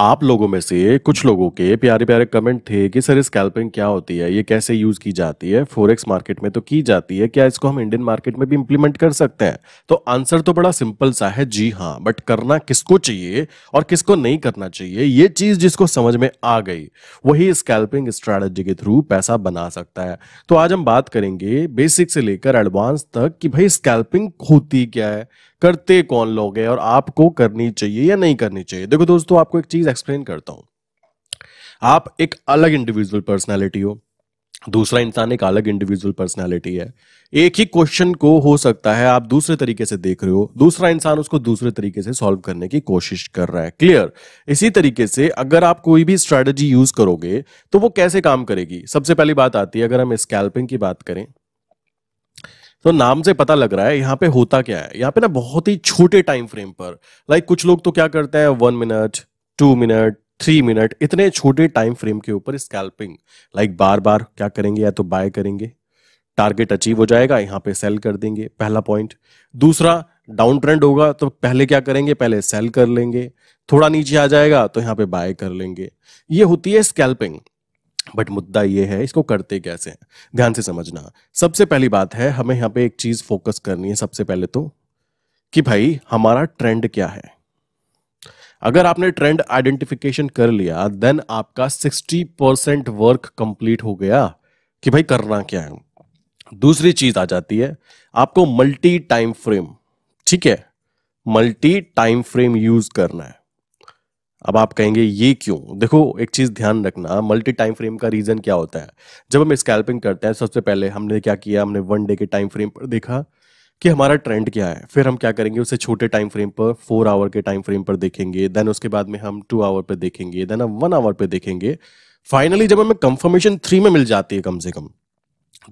आप लोगों में से कुछ लोगों के प्यारे प्यारे कमेंट थे कि सर स्कैल्पिंग क्या होती है ये कैसे यूज की जाती है फोरेक्स मार्केट में तो की जाती है क्या इसको हम इंडियन मार्केट में भी इंप्लीमेंट कर सकते हैं तो आंसर तो बड़ा सिंपल सा है जी हाँ बट करना किसको चाहिए और किसको नहीं करना चाहिए ये चीज जिसको समझ में आ गई वही स्कैल्पिंग स्ट्रैटेजी के थ्रू पैसा बना सकता है तो आज हम बात करेंगे बेसिक से लेकर एडवांस तक कि भाई स्कैल्पिंग होती क्या है करते कौन लोग हैं और आपको करनी चाहिए या नहीं करनी चाहिए देखो दोस्तों आपको एक चीज एक्सप्लेन करता हूं आप एक अलग इंडिविजुअल पर्सनैलिटी हो दूसरा इंसान एक अलग इंडिविजुअल पर्सनैलिटी है एक ही क्वेश्चन को हो सकता है आप दूसरे तरीके से देख रहे हो दूसरा इंसान उसको दूसरे तरीके से सॉल्व करने की कोशिश कर रहा है क्लियर इसी तरीके से अगर आप कोई भी स्ट्रेटजी यूज करोगे तो वो कैसे काम करेगी सबसे पहली बात आती है अगर हम स्कैल्पिंग की बात करें तो नाम से पता लग रहा है यहाँ पे होता क्या है यहाँ पे ना बहुत ही छोटे टाइम फ्रेम पर लाइक कुछ लोग तो क्या करते हैं one minute two minute three minute इतने छोटे टाइम फ्रेम के ऊपर स्कैल्पिंग लाइक बार बार क्या करेंगे या तो बाय करेंगे टारगेट अचीव हो जाएगा यहाँ पे सेल कर देंगे पहला पॉइंट दूसरा डाउन ट्रेंड होगा तो पहले क्या करेंगे पहले सेल कर लेंगे थोड़ा नीचे आ जाएगा तो यहाँ पे बाय कर लेंगे ये होती है स्कैल्पिंग बट मुद्दा ये है इसको करते कैसे हैं ध्यान से समझना सबसे पहली बात है हमें यहाँ पे एक चीज़ फोकस करनी है सबसे पहले तो कि भाई हमारा ट्रेंड क्या है अगर आपने ट्रेंड आइडेंटिफिकेशन कर लिया देन आपका 60 परसेंट वर्क कंप्लीट हो गया कि भाई करना क्या है दूसरी चीज आ जाती है आपको मल्टी टाइम फ्रेम ठीक है मल्टी टाइम फ्रेम यूज करना है अब आप कहेंगे ये क्यों देखो एक चीज़ ध्यान रखना मल्टी टाइम फ्रेम का रीज़न क्या होता है जब हम स्कैल्पिंग करते हैं सबसे पहले हमने क्या किया हमने वन डे के टाइम फ्रेम पर देखा कि हमारा ट्रेंड क्या है फिर हम क्या करेंगे उसे छोटे टाइम फ्रेम पर फोर आवर के टाइम फ्रेम पर देखेंगे देन उसके बाद में हम टू आवर पर देखेंगे देन हम वन आवर पर देखेंगे फाइनली जब हमें कंफर्मेशन थ्री में मिल जाती है कम से कम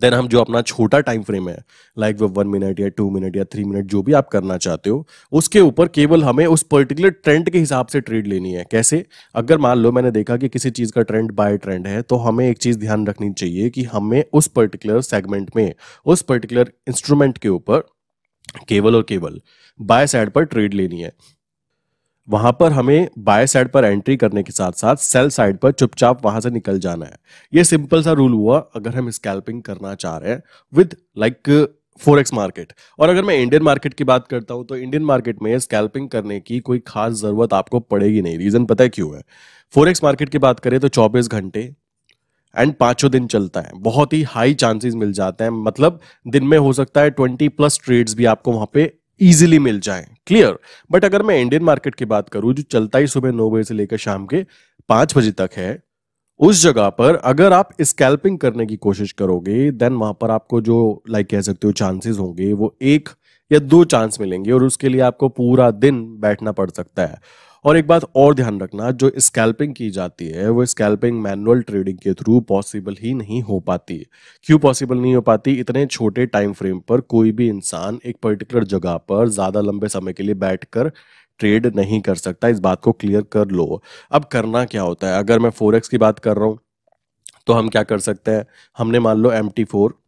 देन हम जो अपना छोटा टाइम फ्रेम है लाइक वो वन मिनट या टू मिनट या थ्री मिनट जो भी आप करना चाहते हो उसके ऊपर केवल हमें उस पर्टिकुलर ट्रेंड के हिसाब से ट्रेड लेनी है कैसे अगर मान लो मैंने देखा कि किसी चीज़ का ट्रेंड बाय ट्रेंड है तो हमें एक चीज़ ध्यान रखनी चाहिए कि हमें उस पर्टिकुलर सेगमेंट में उस पर्टिकुलर इंस्ट्रूमेंट के ऊपर केवल और केवल बाय साइड पर ट्रेड लेनी है वहां पर हमें बाय साइड पर एंट्री करने के साथ साथ सेल साइड पर चुपचाप वहां से निकल जाना है ये सिंपल सा रूल हुआ अगर हम स्कैल्पिंग करना चाह रहे हैं विद लाइक फोरेक्स मार्केट और अगर मैं इंडियन मार्केट की बात करता हूं तो इंडियन मार्केट में स्कैल्पिंग करने की कोई खास जरूरत आपको पड़ेगी नहीं रीजन पता है क्यों है फोरेक्स मार्केट की बात करें तो 24 घंटे एंड पांचों दिन चलता है बहुत ही हाई चांसेस मिल जाते हैं मतलब दिन में हो सकता है ट्वेंटी प्लस ट्रेड्स भी आपको वहां पे ईजिली मिल जाए क्लियर बट अगर मैं इंडियन मार्केट की बात करूं जो चलता ही सुबह नौ बजे से लेकर शाम के पांच बजे तक है उस जगह पर अगर आप स्कैल्पिंग करने की कोशिश करोगे देन वहां पर आपको जो लाइक कह सकते हो चांसेस होंगे वो एक या दो चांस मिलेंगे और उसके लिए आपको पूरा दिन बैठना पड़ सकता है और एक बात और ध्यान रखना जो स्कैल्पिंग की जाती है वो स्कैल्पिंग मैनुअल ट्रेडिंग के थ्रू पॉसिबल ही नहीं हो पाती क्यों पॉसिबल नहीं हो पाती इतने छोटे टाइम फ्रेम पर कोई भी इंसान एक पर्टिकुलर जगह पर ज़्यादा लंबे समय के लिए बैठकर ट्रेड नहीं कर सकता इस बात को क्लियर कर लो अब करना क्या होता है अगर मैं फोर की बात कर रहा हूँ तो हम क्या कर सकते हैं हमने मान लो एम टी फोर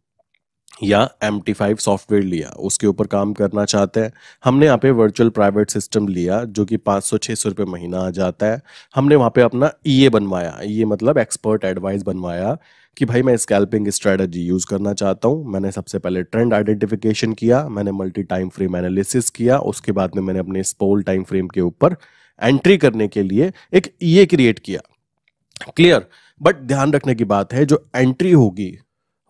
या एम सॉफ्टवेयर लिया उसके ऊपर काम करना चाहते हैं हमने यहाँ पे वर्चुअल प्राइवेट सिस्टम लिया जो कि 500-600 सौ रुपये महीना आ जाता है हमने वहाँ पे अपना ई e बनवाया ई e मतलब एक्सपर्ट एडवाइस बनवाया कि भाई मैं स्कैल्पिंग स्ट्रेटजी यूज़ करना चाहता हूँ मैंने सबसे पहले ट्रेंड आइडेंटिफिकेशन किया मैंने मल्टी टाइम फ्रेम एनालिसिस किया उसके बाद में मैंने अपने स्पोल टाइम फ्रेम के ऊपर एंट्री करने के लिए एक ई e क्रिएट किया क्लियर बट ध्यान रखने की बात है जो एंट्री होगी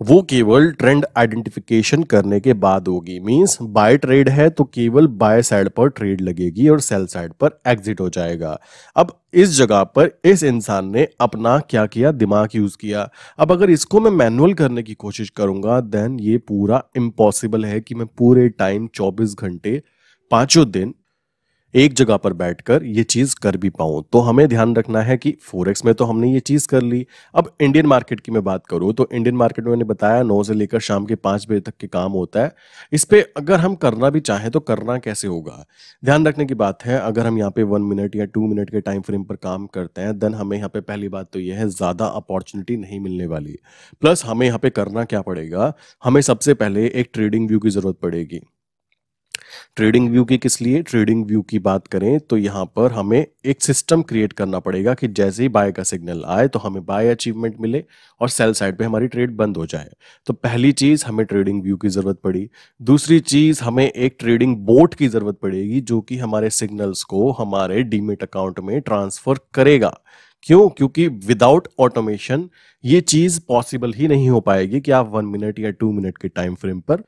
वो केवल ट्रेंड आइडेंटिफिकेशन करने के बाद होगी मींस बाय ट्रेड है तो केवल बाय साइड पर ट्रेड लगेगी और सेल साइड पर एग्जिट हो जाएगा अब इस जगह पर इस इंसान ने अपना क्या किया दिमाग यूज किया अब अगर इसको मैं मैनुअल करने की कोशिश करूंगा देन ये पूरा इम्पॉसिबल है कि मैं पूरे टाइम 24 घंटे पांचों दिन एक जगह पर बैठकर ये चीज कर भी पाऊं तो हमें ध्यान रखना है कि फोरेक्स में तो हमने ये चीज कर ली अब इंडियन मार्केट की मैं बात करूं तो इंडियन मार्केट में मैंने बताया नौ से लेकर शाम के पांच बजे तक के काम होता है इस पर अगर हम करना भी चाहें तो करना कैसे होगा ध्यान रखने की बात है अगर हम यहाँ पे वन मिनट या टू मिनट के टाइम फ्रेम पर काम करते हैं देन हमें यहाँ पे पहली बात तो यह है ज्यादा अपॉर्चुनिटी नहीं मिलने वाली प्लस हमें यहाँ पे करना क्या पड़ेगा हमें सबसे पहले एक ट्रेडिंग व्यू की जरूरत पड़ेगी ट्रेडिंग व्यू की किस लिए ट्रेडिंग व्यू की बात करें तो यहाँ पर हमें एक सिस्टम क्रिएट करना पड़ेगा कि जैसे ही बाय का सिग्नल आए तो हमें बाय अचीवमेंट मिले और सेल साइड पे हमारी ट्रेड बंद हो जाए तो पहली चीज़ हमें ट्रेडिंग व्यू की ज़रूरत पड़ी दूसरी चीज़ हमें एक ट्रेडिंग बोट की ज़रूरत पड़ेगी जो कि हमारे सिग्नल्स को हमारे डीमेट अकाउंट में ट्रांसफ़र करेगा क्यों क्योंकि विदाउट ऑटोमेशन ये चीज़ पॉसिबल ही नहीं हो पाएगी कि आप वन मिनट या टू मिनट के टाइम फ्रेम पर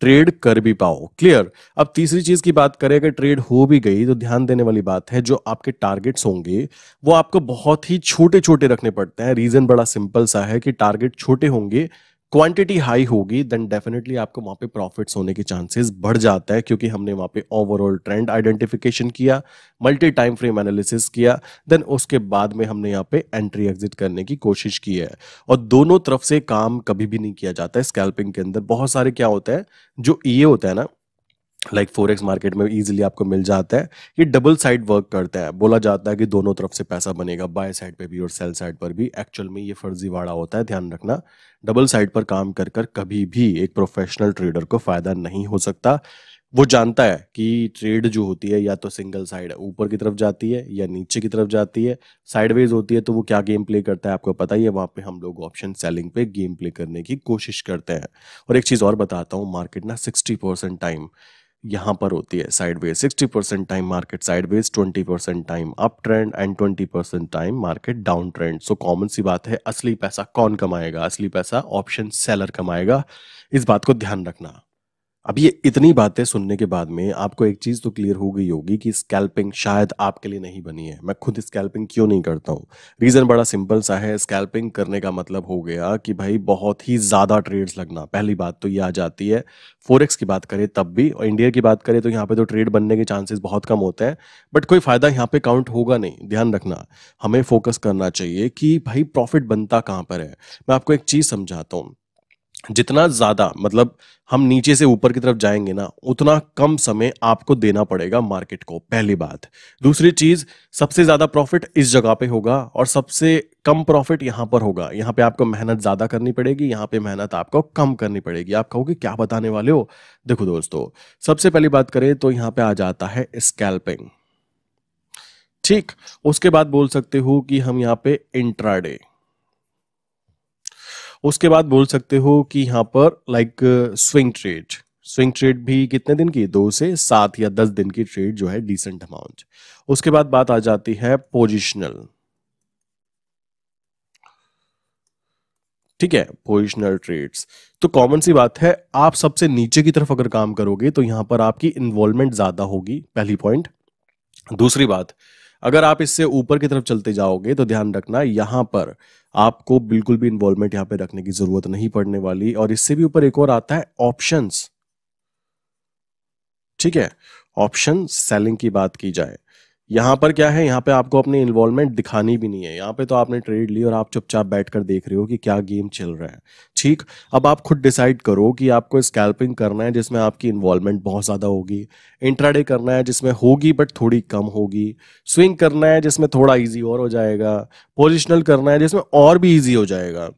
ट्रेड कर भी पाओ क्लियर अब तीसरी चीज की बात करें अगर ट्रेड हो भी गई तो ध्यान देने वाली बात है जो आपके टारगेट्स होंगे वो आपको बहुत ही छोटे छोटे रखने पड़ते हैं रीजन बड़ा सिंपल सा है कि टारगेट छोटे होंगे क्वांटिटी हाई होगी देन डेफिनेटली आपको वहाँ पे प्रॉफिट्स होने के चांसेस बढ़ जाता है क्योंकि हमने वहाँ पे ओवरऑल ट्रेंड आइडेंटिफिकेशन किया मल्टी टाइम फ्रेम एनालिसिस किया देन उसके बाद में हमने यहाँ पे एंट्री एग्जिट करने की कोशिश की है और दोनों तरफ से काम कभी भी नहीं किया जाता है स्कैल्पिंग के अंदर बहुत सारे क्या होता है जो ये e होता है ना लाइक फोरेक्स मार्केट में इजीली आपको मिल जाता है ये डबल साइड वर्क करता है बोला जाता है कि दोनों तरफ से पैसा बनेगा बाय साइड पे भी और सेल साइड पर भी एक्चुअल में ये फर्जीवाड़ा होता है ध्यान रखना डबल साइड पर काम कर कर कभी भी एक प्रोफेशनल ट्रेडर को फायदा नहीं हो सकता वो जानता है कि ट्रेड जो होती है या तो सिंगल साइड ऊपर की तरफ जाती है या नीचे की तरफ जाती है साइडवेज होती है तो वो क्या गेम प्ले करता है आपको पता ही है वहां पे हम लोग ऑप्शन सेलिंग पे गेम प्ले करने की कोशिश करते हैं और एक चीज़ और बताता हूँ मार्केट ना सिक्सटी परसेंट टाइम यहाँ पर होती है sideways 60 percent time market sideways 20 percent time up trend and 20 percent time market down trend so common सी बात है असली पैसा कौन कमाएगा असली पैसा ऑप्शन सेलर कमाएगा इस बात को ध्यान रखना अब ये इतनी बातें सुनने के बाद में आपको एक चीज़ तो क्लियर हो गई होगी कि स्कैल्पिंग शायद आपके लिए नहीं बनी है मैं खुद स्कैल्पिंग क्यों नहीं करता हूँ रीज़न बड़ा सिंपल सा है स्कैल्पिंग करने का मतलब हो गया कि भाई बहुत ही ज़्यादा ट्रेड्स लगना पहली बात तो ये आ जाती है फोरेक्स की बात करें तब भी और इंडिया की बात करें तो यहाँ पे तो ट्रेड बनने के चांसेस बहुत कम होते हैं बट कोई फ़ायदा यहाँ पे काउंट होगा नहीं ध्यान रखना हमें फोकस करना चाहिए कि भाई प्रॉफिट बनता कहाँ पर है मैं आपको एक चीज़ समझाता हूँ जितना ज़्यादा मतलब हम नीचे से ऊपर की तरफ जाएंगे ना उतना कम समय आपको देना पड़ेगा मार्केट को पहली बात दूसरी चीज़ सबसे ज़्यादा प्रॉफिट इस जगह पे होगा और सबसे कम प्रॉफिट यहां पर होगा यहां पे आपको मेहनत ज़्यादा करनी पड़ेगी यहां पे मेहनत आपको कम करनी पड़ेगी आप कहोगे क्या बताने वाले हो देखो दोस्तों सबसे पहली बात करें तो यहां पर आ जाता है स्कैल्पिंग ठीक उसके बाद बोल सकते हो कि हम यहाँ पे इंट्राडे उसके बाद बोल सकते हो कि यहाँ पर like swing trade swing trade भी कितने दिन की दो से सात या दस दिन की ट्रेड जो है डिसेंट अमाउंट उसके बाद बात आ जाती है पोजिशनल ठीक है पोजिशनल ट्रेड्स तो कॉमन सी बात है आप सबसे नीचे की तरफ अगर काम करोगे तो यहां पर आपकी इन्वॉल्वमेंट ज्यादा होगी पहली पॉइंट दूसरी बात अगर आप इससे ऊपर की तरफ चलते जाओगे तो ध्यान रखना यहाँ पर आपको बिल्कुल भी इन्वॉल्वमेंट यहाँ पे रखने की जरूरत नहीं पड़ने वाली और इससे भी ऊपर एक और आता है ऑप्शंस ठीक है ऑप्शन सेलिंग की बात की जाए यहाँ पर क्या है यहाँ पे आपको अपनी इन्वॉल्वमेंट दिखानी भी नहीं है यहाँ पे तो आपने ट्रेड ली और आप चुपचाप बैठकर देख रहे हो कि क्या गेम चल रहा है ठीक अब आप खुद डिसाइड करो कि आपको स्कैल्पिंग करना है जिसमें आपकी इन्वॉल्वमेंट बहुत ज़्यादा होगी इंट्राडे करना है जिसमें होगी बट थोड़ी कम होगी स्विंग करना है जिसमें थोड़ा ईजी और हो जाएगा पोजिशनल करना है जिसमें और भी ईजी हो जाएगा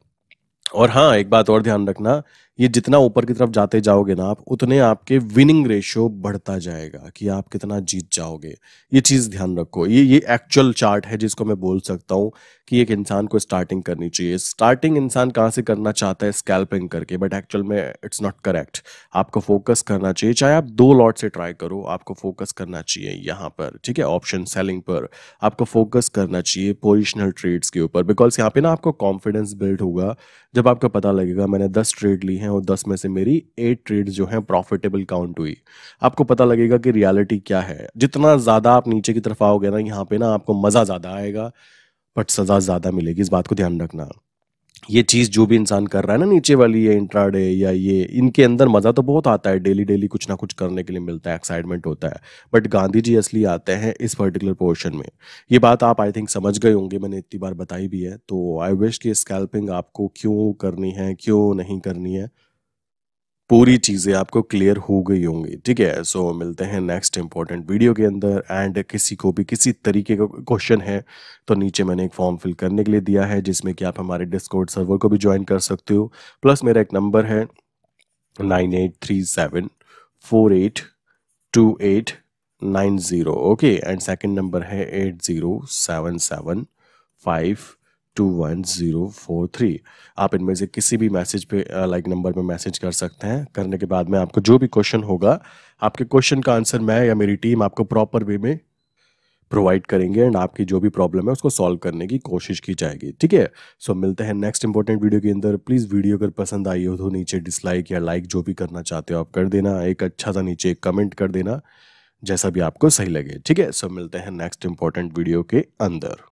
और हाँ एक बात और ध्यान रखना ये जितना ऊपर की तरफ जाते जाओगे ना आप उतने आपके विनिंग रेशियो बढ़ता जाएगा कि आप कितना जीत जाओगे ये चीज़ ध्यान रखो ये ये एक्चुअल चार्ट है जिसको मैं बोल सकता हूँ कि एक इंसान को स्टार्टिंग करनी चाहिए स्टार्टिंग इंसान कहाँ से करना चाहता है स्कैल्पिंग करके बट एक्चुअल में इट्स नॉट करेक्ट आपको फोकस करना चाहिए चाहे आप दो लॉट से ट्राई करो आपको फोकस करना चाहिए यहाँ पर ठीक है ऑप्शन सेलिंग पर आपको फोकस करना चाहिए पोजिशनल ट्रेड्स के ऊपर बिकॉज यहाँ पे ना आपको कॉन्फिडेंस बिल्ड होगा जब आपको पता लगेगा मैंने दस ट्रेड ली हैं और दस में से मेरी एट ट्रेड जो हैं प्रॉफिटेबल काउंट हुई आपको पता लगेगा कि रियलिटी क्या है जितना ज़्यादा आप नीचे की तरफ आओगे ना यहाँ पे ना आपको मज़ा ज़्यादा आएगा बट सज़ा ज़्यादा मिलेगी इस बात को ध्यान रखना ये चीज़ जो भी इंसान कर रहा है ना नीचे वाली ये इंट्राडे या ये इनके अंदर मज़ा तो बहुत आता है डेली डेली कुछ ना कुछ करने के लिए मिलता है एक्साइटमेंट होता है बट गांधी जी असली आते हैं इस पर्टिकुलर पोर्शन में ये बात आप आई थिंक समझ गए होंगे मैंने इतनी बार बताई भी है तो आई विश कि स्कैल्पिंग आपको क्यों करनी है क्यों नहीं करनी है पूरी चीज़ें आपको क्लियर हो गई होंगी ठीक है सो so, मिलते हैं नेक्स्ट इंपॉर्टेंट वीडियो के अंदर एंड किसी को भी किसी तरीके का क्वेश्चन है तो नीचे मैंने एक फॉर्म फिल करने के लिए दिया है जिसमें कि आप हमारे डिस्कोर्ट सर्वर को भी ज्वाइन कर सकते हो प्लस मेरा एक नंबर है nine eight three seven four eight two eight nine zero okay and second number है eight zero seven seven five two one zero four three आप इनमें से किसी भी मैसेज पे लाइक uh, नंबर पे मैसेज कर सकते हैं करने के बाद में आपको जो भी क्वेश्चन होगा आपके क्वेश्चन का आंसर मैं या मेरी टीम आपको प्रॉपर वे में प्रोवाइड करेंगे एंड आपकी जो भी प्रॉब्लम है उसको सॉल्व करने की कोशिश की जाएगी ठीक है सो मिलते हैं नेक्स्ट इंपॉर्टेंट वीडियो के अंदर प्लीज़ वीडियो अगर पसंद आई हो तो नीचे डिसलाइक या लाइक जो भी करना चाहते हो आप कर देना एक अच्छा सा नीचे कमेंट कर देना जैसा भी आपको सही लगे ठीक है सो मिलते हैं नेक्स्ट इंपॉर्टेंट वीडियो के अंदर